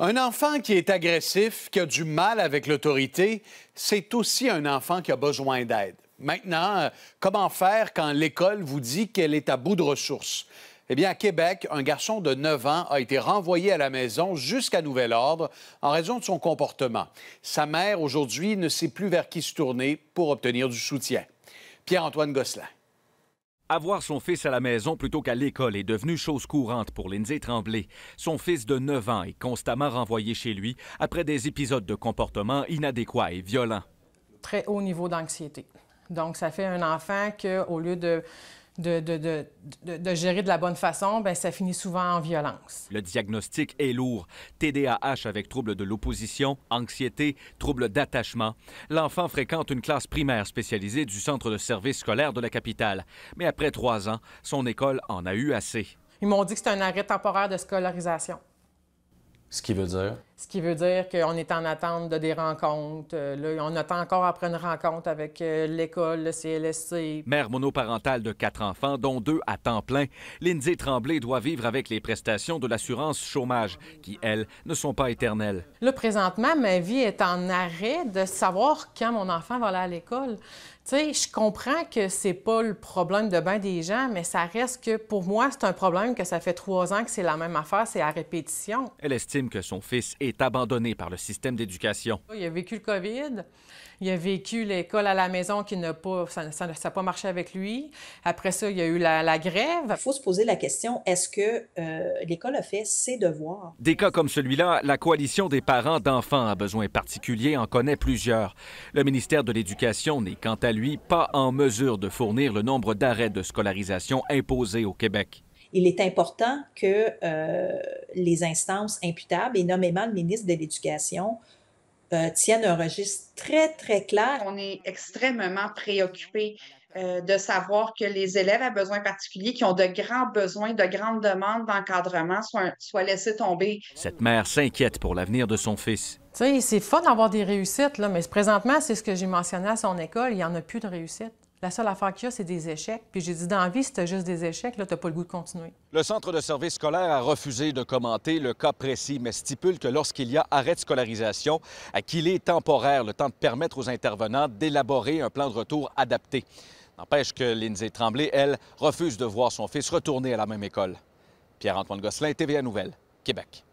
Un enfant qui est agressif, qui a du mal avec l'autorité, c'est aussi un enfant qui a besoin d'aide. Maintenant, euh, comment faire quand l'école vous dit qu'elle est à bout de ressources? Eh bien, à Québec, un garçon de 9 ans a été renvoyé à la maison jusqu'à nouvel ordre en raison de son comportement. Sa mère, aujourd'hui, ne sait plus vers qui se tourner pour obtenir du soutien. Pierre-Antoine Gosselin. Avoir son fils à la maison plutôt qu'à l'école est devenu chose courante pour Lindsay Tremblay. Son fils de 9 ans est constamment renvoyé chez lui après des épisodes de comportement inadéquats et violents. Très haut niveau d'anxiété. Donc, ça fait un enfant qu'au lieu de de, gérer de la bonne façon, bien, ça finit souvent en violence. Le diagnostic est lourd. TDAH avec trouble de l'opposition, anxiété, trouble d'attachement. L'enfant fréquente une classe primaire spécialisée du centre de service scolaire de la capitale. Mais après trois ans, son école en a eu assez. Ils m'ont dit que c'était un arrêt temporaire de scolarisation. Ce qui veut dire? Ce qui veut dire qu'on est en attente de des rencontres. Euh, là, on attend encore après une rencontre avec euh, l'école, le CLSC. Mère monoparentale de quatre enfants, dont deux à temps plein, Lindsay Tremblay doit vivre avec les prestations de l'assurance chômage, qui, elles, ne sont pas éternelles. Là, présentement, ma vie est en arrêt de savoir quand mon enfant va aller à l'école. Tu sais, je comprends que c'est pas le problème de bien des gens, mais ça reste que pour moi, c'est un problème que ça fait trois ans que c'est la même affaire, c'est à répétition. Elle estime que son fils est est abandonné par le système d'éducation. Il a vécu le COVID, il a vécu l'école à la maison qui n'a pas, ça n'a pas marché avec lui. Après ça, il y a eu la, grève. Il faut se poser la question, est-ce que euh, l'école a fait ses devoirs? Des cas comme celui-là, la coalition des parents d'enfants à besoins particuliers en connaît plusieurs. Le ministère de l'Éducation n'est quant à lui pas en mesure de fournir le nombre d'arrêts de scolarisation imposés au Québec il est important que euh, les instances imputables, et nommément le ministre de l'Éducation, euh, tiennent un registre très, très clair. On est extrêmement préoccupé euh, de savoir que les élèves à besoins particuliers qui ont de grands besoins, de grandes demandes d'encadrement soient, laissés tomber. Cette mère s'inquiète pour l'avenir de son fils. Tu sais, c'est fun d'avoir des réussites, là, mais présentement, c'est ce que j'ai mentionné à son école, il n'y en a plus de réussites. La seule affaire qu'il c'est des échecs. Puis j'ai dit, dans la vie, si juste des échecs, là, t'as pas le goût de continuer. Le centre de service scolaire a refusé de commenter le cas précis, mais stipule que lorsqu'il y a arrêt de scolarisation, qu'il est temporaire, le temps de permettre aux intervenants d'élaborer un plan de retour adapté. N'empêche que Lindsay Tremblay, elle, refuse de voir son fils retourner à la même école. Pierre-Antoine Gosselin, TVA Nouvelle, Québec.